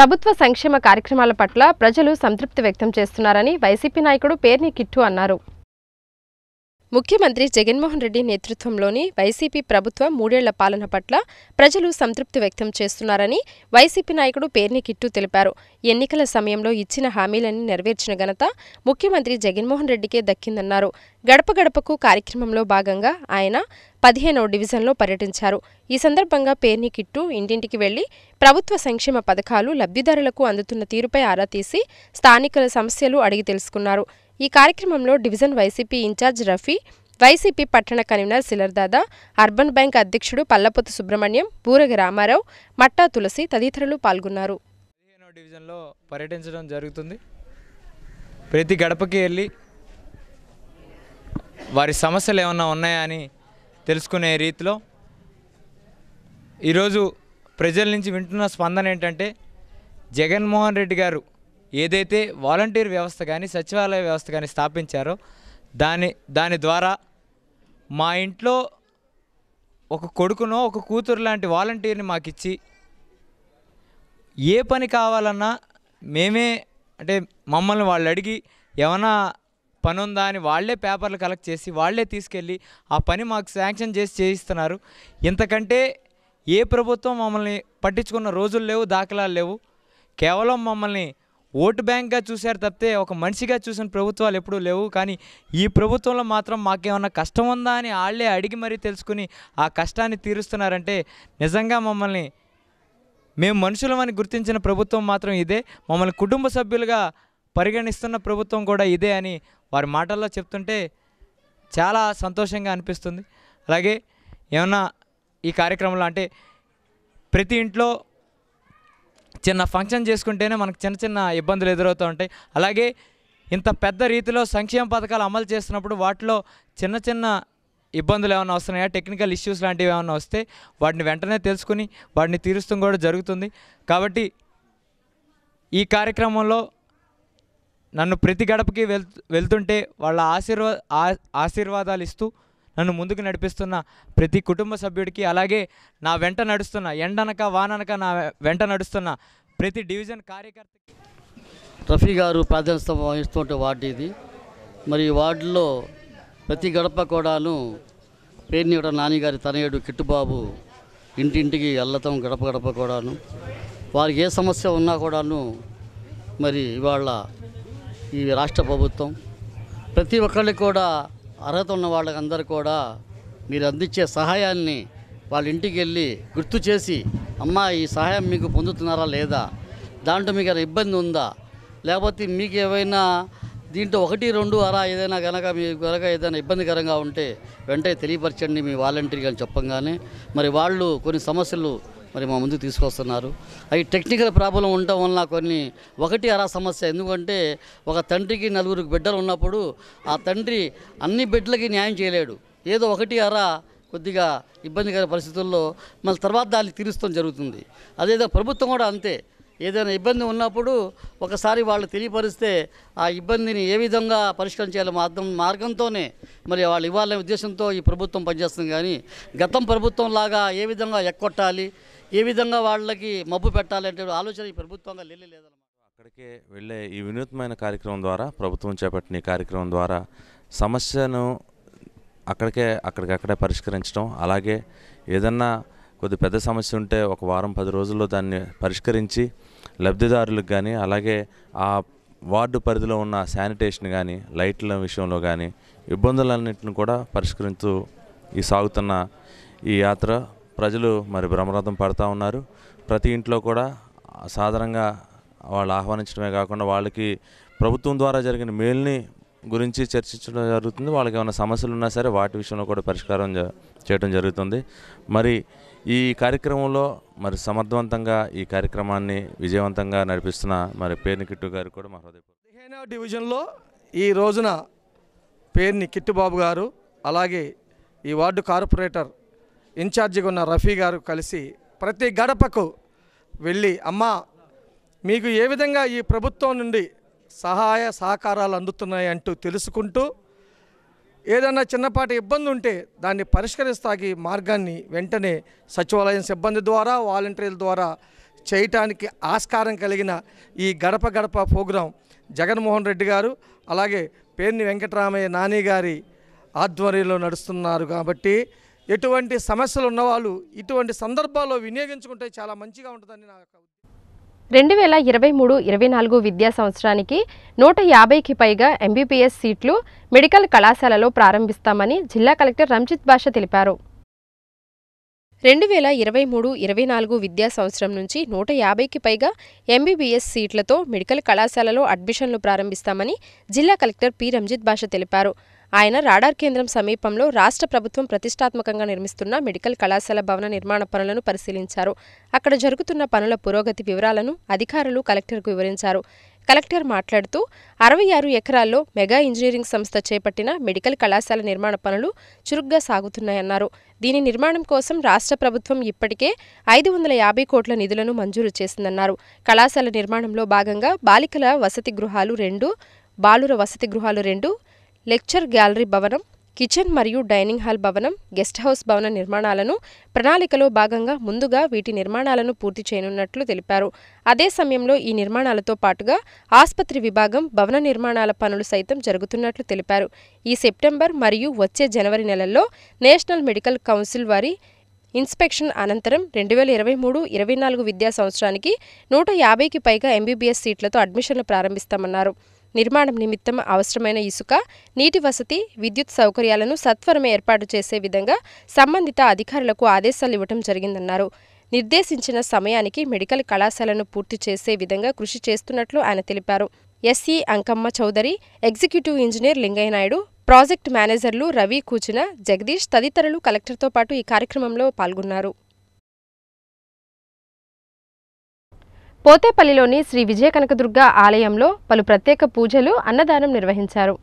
ప్రభుత్వ సంక్షేమ కార్యక్రమాల పట్ల ప్రజలు సంతృప్తి వ్యక్తం చేస్తున్నారని వైసీపీ నాయకుడు పేర్ని కిట్టు అన్నారు ముఖ్యమంత్రి జగన్మోహన్ రెడ్డి నేతృత్వంలోని వైసీపీ ప్రభుత్వ మూడేళ్ల పాలన పట్ల ప్రజలు సంతృప్తి వ్యక్తం చేస్తున్నారని వైసీపీ నాయకుడు పేర్ని కిట్టు తెలిపారు ఎన్నికల సమయంలో ఇచ్చిన హామీలన్నీ నెరవేర్చిన ఘనత ముఖ్యమంత్రి జగన్మోహన్ రెడ్డికే దక్కిందన్నారు గడప గడపకు కార్యక్రమంలో భాగంగా ఆయన పదిహేనో డివిజన్లో పర్యటించారు ఈ సందర్భంగా పేర్ని కిట్టు ఇంటింటికి వెళ్లి ప్రభుత్వ సంక్షేమ పథకాలు లబ్ధిదారులకు అందుతున్న తీరుపై ఆరా తీసి స్థానికుల సమస్యలు అడిగి తెలుసుకున్నారు ఈ కార్యక్రమంలో division YCP in charge Rafi YCP పట్టణ కన్వీనర్ సిలర్దాదా అర్బన్ బ్యాంక్ అధ్యక్షుడు పల్లపతి సుబ్రహ్మణ్యం బూరగ రామారావు మట్టా తులసి తదితరులు పాల్గొన్నారు డివిజన్లో పర్యటించడం జరుగుతుంది ప్రతి గడపకి వెళ్ళి వారి సమస్యలు ఏమన్నా ఉన్నాయా అని తెలుసుకునే రీతిలో ఈరోజు ప్రజల నుంచి వింటున్న స్పందన ఏంటంటే జగన్మోహన్ రెడ్డి గారు ఏదైతే వాలంటీర్ వ్యవస్థ కానీ సచివాలయ వ్యవస్థ కానీ స్థాపించారో దాని దాని ద్వారా మా ఇంట్లో ఒక కొడుకునో ఒక కూతురు లాంటి వాలంటీర్ని మాకిచ్చి ఏ పని కావాలన్నా మేమే అంటే మమ్మల్ని వాళ్ళు అడిగి ఏమైనా పని ఉందా అని వాళ్లే పేపర్లు కలెక్ట్ చేసి వాళ్లే తీసుకెళ్ళి ఆ పని మాకు శాంక్షన్ చేసి చేయిస్తున్నారు ఇంతకంటే ఏ ప్రభుత్వం మమ్మల్ని పట్టించుకున్న రోజులు లేవు దాఖలాలు లేవు కేవలం మమ్మల్ని ఓటు బ్యాంక్గా చూశారు తప్పితే ఒక మనిషిగా చూసిన ప్రభుత్వాలు ఎప్పుడూ లేవు కానీ ఈ ప్రభుత్వంలో మాత్రం మాకేమన్నా కష్టం ఉందా అని వాళ్ళే అడిగి మరీ తెలుసుకుని ఆ కష్టాన్ని తీరుస్తున్నారంటే నిజంగా మమ్మల్ని మేము మనుషులమని గుర్తించిన ప్రభుత్వం మాత్రం ఇదే మమ్మల్ని కుటుంబ సభ్యులుగా పరిగణిస్తున్న ప్రభుత్వం కూడా ఇదే అని వారి మాటల్లో చెప్తుంటే చాలా సంతోషంగా అనిపిస్తుంది అలాగే ఏమన్నా ఈ కార్యక్రమంలో అంటే ప్రతి ఇంట్లో చిన్న ఫంక్షన్ చేసుకుంటేనే మనకు చిన్న చిన్న ఇబ్బందులు ఎదురవుతూ ఉంటాయి అలాగే ఇంత పెద్ద రీతిలో సంక్షేమ పథకాలు అమలు చేస్తున్నప్పుడు వాటిలో చిన్న చిన్న ఇబ్బందులు ఏమైనా వస్తున్నాయా టెక్నికల్ ఇష్యూస్ లాంటివి ఏమైనా వస్తే వాటిని వెంటనే తెలుసుకుని వాటిని తీరుస్తూ కూడా జరుగుతుంది కాబట్టి ఈ కార్యక్రమంలో నన్ను ప్రతి గడపకి వెళ్తుంటే వాళ్ళ ఆశీర్వా ఆశీర్వాదాలు ఇస్తూ నన్ను ముందుకు నడిపిస్తున్న ప్రతి కుటుంబ సభ్యుడికి అలాగే నా వెంట నడుస్తున్న ఎండనక వాననక నా వెంట నడుస్తున్న ప్రతి డివిజన్ కార్యకర్త రఫీ గారు ప్రాధాన్యత వహిస్తుంటే వార్డు ఇది మరి వార్డులో ప్రతి గడప కూడాను పేర్నివడ నానిగారి తనయుడు కిట్టుబాబు ఇంటింటికి అల్లతం గడప గడప కూడాను వారికి ఏ సమస్య ఉన్నా కూడాను మరి ఇవాళ ఈ రాష్ట్ర ప్రభుత్వం ప్రతి ఒక్కరికి కూడా అర్హత ఉన్న వాళ్ళకందరూ కూడా మీరు అందించే సహాయాన్ని వాళ్ళ ఇంటికి వెళ్ళి గుర్తు చేసి అమ్మ ఈ సహాయం మీకు పొందుతున్నారా లేదా దాంట్లో మీకు ఇబ్బంది ఉందా లేకపోతే మీకు ఏవైనా దీంట్లో ఒకటి రెండు అరా ఏదైనా కనుక మీ కనుక ఏదైనా ఇబ్బందికరంగా ఉంటే వెంటనే తెలియపరచండి మీ కానీ చెప్పంగానే మరి వాళ్ళు కొన్ని సమస్యలు మరి మా ముందుకు తీసుకొస్తున్నారు అవి టెక్నికల్ ప్రాబ్లం ఉండటం వల్ల కొన్ని ఒకటి అరా సమస్య ఎందుకంటే ఒక తండ్రికి నలుగురు బిడ్డలు ఉన్నప్పుడు ఆ తండ్రి అన్ని బిడ్డలకి న్యాయం చేయలేడు ఏదో ఒకటి అరా కొద్దిగా ఇబ్బందికర పరిస్థితుల్లో మళ్ళీ తర్వాత దాన్ని తీరుస్తాం జరుగుతుంది అదేదో ప్రభుత్వం కూడా అంతే ఏదైనా ఇబ్బంది ఉన్నప్పుడు ఒకసారి వాళ్ళు తెలియపరిస్తే ఆ ఇబ్బందిని ఏ విధంగా పరిష్కరించాలి మార్గం మార్గంతోనే మరి వాళ్ళు ఇవ్వాలనే ఉద్దేశంతో ఈ ప్రభుత్వం పనిచేస్తుంది కానీ గతం ప్రభుత్వం లాగా ఏ విధంగా ఎక్కొట్టాలి ఏ విధంగా వాళ్ళకి మబ్బు పెట్టాలంటే ఆలోచన ఈ ప్రభుత్వంగా లేదన్నమాట అక్కడికే వెళ్ళే ఈ వినూత్నమైన కార్యక్రమం ద్వారా ప్రభుత్వం చేపట్టిన ఈ కార్యక్రమం ద్వారా సమస్యను అక్కడికే అక్కడికక్కడే పరిష్కరించడం అలాగే ఏదన్నా కొద్ది పెద్ద సమస్య ఉంటే ఒక వారం పది రోజుల్లో దాన్ని పరిష్కరించి లబ్ధిదారులకు కానీ అలాగే ఆ వార్డు పరిధిలో ఉన్న శానిటేషన్ కానీ లైట్ల విషయంలో కానీ ఇబ్బందులన్నింటిని కూడా పరిష్కరించు ఈ సాగుతున్న ఈ యాత్ర ప్రజలు మరి బ్రహ్మరథం పడుతూ ఉన్నారు ప్రతి ఇంట్లో కూడా సాధారణంగా వాళ్ళు ఆహ్వానించడమే కాకుండా వాళ్ళకి ప్రభుత్వం ద్వారా జరిగిన మేల్ని గురించి చర్చించడం జరుగుతుంది వాళ్ళకి ఏమైనా సమస్యలు ఉన్నా సరే వాటి విషయంలో కూడా పరిష్కారం చేయడం జరుగుతుంది మరి ఈ కార్యక్రమంలో మరి సమర్థవంతంగా ఈ కార్యక్రమాన్ని విజయవంతంగా నడిపిస్తున్న మరి పేర్ని కిట్టు గారు కూడా మా హృదయ డివిజన్లో ఈ రోజున పేర్ని కిట్టుబాబు గారు అలాగే ఈ వార్డు కార్పొరేటర్ ఇన్ఛార్జిగా ఉన్న రఫీ గారు కలిసి ప్రతి గడపకు వెళ్ళి అమ్మ మీకు ఏ విధంగా ఈ ప్రభుత్వం నుండి సహాయ సహకారాలు అందుతున్నాయి అంటూ తెలుసుకుంటూ ఏదైనా చిన్నపాటి ఇబ్బంది ఉంటే దాన్ని పరిష్కరిస్తాకి మార్గాన్ని వెంటనే సచివాలయం సిబ్బంది ద్వారా వాలంటీర్ల ద్వారా చేయటానికి ఆస్కారం కలిగిన ఈ గడప గడప ప్రోగ్రాం జగన్మోహన్ రెడ్డి గారు అలాగే పేర్ని వెంకటరామయ్య నాని గారి ఆధ్వర్యంలో నడుస్తున్నారు కాబట్టి ఎటువంటి సమస్యలు ఉన్నవాళ్ళు ఇటువంటి సందర్భాల్లో వినియోగించుకుంటే చాలా మంచిగా ఉంటుందని నా యొక్క రెండు వేల ఇరవై మూడు ఇరవై నాలుగు విద్యా సంవత్సరానికి నూట యాభైకి పైగా ఎంబీబీఎస్ సీట్లు మెడికల్ కళాశాలలో ప్రారంభిస్తామని జిల్లా కలెక్టర్ రంజిత్ భాష తెలిపారు రెండు వేల ఇరవై మూడు ఇరవై నాలుగు విద్యా సంవత్సరం నుంచి నూట యాభైకి పైగా ఎంబీబీఎస్ సీట్లతో మెడికల్ కళాశాలలో అడ్మిషన్లు ప్రారంభిస్తామని జిల్లా కలెక్టర్ పి రంజిత్ భాష తెలిపారు ఆయన రాడార్ కేంద్రం సమీపంలో రాష్ట్ర ప్రభుత్వం ప్రతిష్టాత్మకంగా నిర్మిస్తున్న మెడికల్ కళాశాల భవన నిర్మాణ పనులను పరిశీలించారు అక్కడ జరుగుతున్న పనుల పురోగతి వివరాలను అధికారులు కలెక్టర్కు వివరించారు కలెక్టర్ మాట్లాడుతూ అరవై ఆరు ఎకరాల్లో మెగా ఇంజనీరింగ్ సంస్థ చేపట్టిన మెడికల్ కళాశాల నిర్మాణ పనులు చురుగ్గా సాగుతున్నాయన్నారు దీని నిర్మాణం కోసం రాష్ట్ర ప్రభుత్వం ఇప్పటికే ఐదు వందల యాభై కోట్ల నిధులను మంజూరు చేసిందన్నారు కళాశాల నిర్మాణంలో భాగంగా బాలికల వసతి గృహాలు రెండు బాలుర వసతి గృహాలు రెండు లెక్చర్ గ్యాలరీ భవనం కిచెన్ మరియు డైనింగ్ హాల్ భవనం గెస్ట్ హౌస్ భవన నిర్మాణాలను ప్రణాళికలో భాగంగా ముందుగా వీటి నిర్మాణాలను పూర్తి చేయనున్నట్లు తెలిపారు అదే సమయంలో ఈ నిర్మాణాలతో పాటుగా ఆసుపత్రి విభాగం భవన నిర్మాణాల పనులు సైతం జరుగుతున్నట్లు తెలిపారు ఈ సెప్టెంబర్ మరియు వచ్చే జనవరి నెలల్లో నేషనల్ మెడికల్ కౌన్సిల్ వారి ఇన్స్పెక్షన్ అనంతరం రెండు వేల ఇరవై మూడు ఇరవై నాలుగు విద్యా సంవత్సరానికి నూట యాభైకి పైగా ఎంబీబీఎస్ సీట్లతో అడ్మిషన్లు ప్రారంభిస్తామన్నారు నిర్మాణం నిమిత్తం అవసరమైన ఇసుక నీటి వసతి విద్యుత్ సౌకర్యాలను సత్వరమే ఏర్పాటు చేసే విధంగా సంబంధిత అధికారులకు ఆదేశాలు ఇవ్వడం జరిగిందన్నారు నిర్దేశించిన సమయానికి మెడికల్ కళాశాలను పూర్తి చేసే విధంగా కృషి చేస్తున్నట్లు ఆయన తెలిపారు SE Ankamma Chowdary executive engineer Lingaiah Naidu project మేనేజర్లు రవి కూచిన జగదీష్ తదితరులు కలెక్టర్తో పాటు ఈ కార్యక్రమంలో పాల్గొన్నారు పోతేపల్లిలోని శ్రీ విజయ కనకదుర్గ ఆలయంలో పలు ప్రత్యేక పూజలు అన్నదానం నిర్వహించారు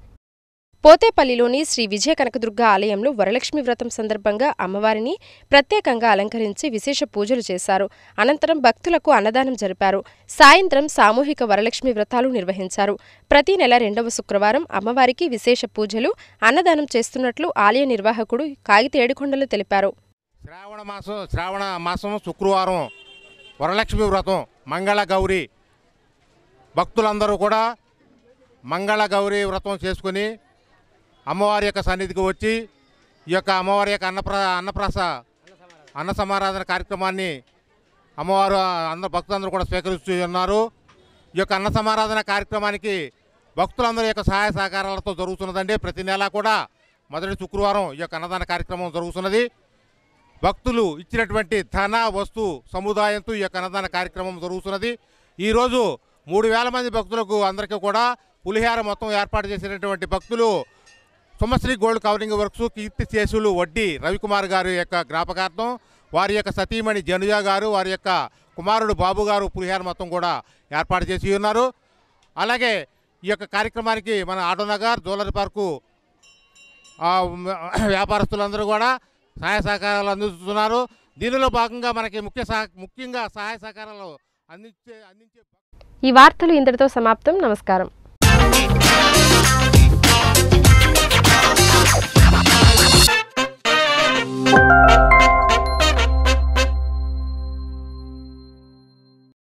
పోతేపల్లిలోని శ్రీ విజయ కనకదుర్గ ఆలయంలో వరలక్ష్మి వ్రతం సందర్భంగా అమ్మవారిని ప్రత్యేకంగా అలంకరించి విశేష పూజలు చేశారు అనంతరం భక్తులకు అన్నదానం జరిపారు సాయంత్రం సామూహిక వరలక్ష్మి వ్రతాలు నిర్వహించారు ప్రతి నెల రెండవ శుక్రవారం అమ్మవారికి విశేష పూజలు అన్నదానం చేస్తున్నట్లు ఆలయ నిర్వాహకుడు కాగితేడుకొండలు ఏడుకొండలు తెలిపారు శ్రావణ మాసం శ్రావణ మాసం శుక్రవారం వరలక్ష్మి వ్రతం మంగళగౌరి భక్తులందరూ కూడా మంగళగౌరి వ్రతం చేసుకుని అమ్మవారి యొక్క సన్నిధికి వచ్చి ఈ యొక్క అమ్మవారి యొక్క అన్నప్ర అన్నప్రాస అన్న సమారాధన కార్యక్రమాన్ని అమ్మవారు అందరు భక్తులందరూ కూడా స్వీకరిస్తూ ఉన్నారు ఈ యొక్క అన్న సమారాధన కార్యక్రమానికి భక్తులందరి యొక్క సహాయ సహకారాలతో జరుగుతున్నదండి ప్రతి నెలా కూడా మొదటి శుక్రవారం ఈ యొక్క అన్నదాన కార్యక్రమం జరుగుతున్నది భక్తులు ఇచ్చినటువంటి ధన వస్తు సముదాయంతో ఈ యొక్క అన్నదాన కార్యక్రమం జరుగుతున్నది ఈరోజు మూడు వేల మంది భక్తులకు అందరికీ కూడా పులిహార మొత్తం ఏర్పాటు చేసినటువంటి భక్తులు Sumasree gold covering works Keerthi చేసులు వడ్డీ రవికుమార్ గారి యొక్క జ్ఞాపకార్థం వారి యొక్క సతీమణి జనుజ గారు వారి యొక్క కుమారుడు బాబు గారు పులిహార మొత్తం కూడా ఏర్పాటు చేసి ఉన్నారు అలాగే ఈ యొక్క కార్యక్రమానికి మన ఆటోనగర్ జోలర్ పార్కు వ్యాపారస్తులందరూ కూడా సహాయ సహకారాలు అందిస్తున్నారు దీనిలో భాగంగా మనకి ముఖ్య ముఖ్యంగా సహాయ సహకారాలు అందించే అందించే ఈ వార్తలు ఇంతటితో సమాప్తం నమస్కారం Thank you.